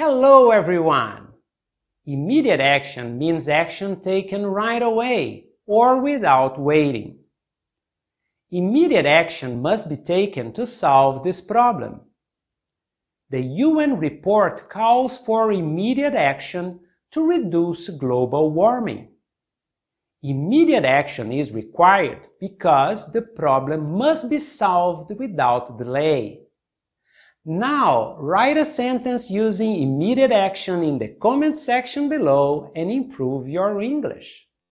Hello, everyone! Immediate action means action taken right away or without waiting. Immediate action must be taken to solve this problem. The UN report calls for immediate action to reduce global warming. Immediate action is required because the problem must be solved without delay. Now, write a sentence using immediate action in the comment section below and improve your English.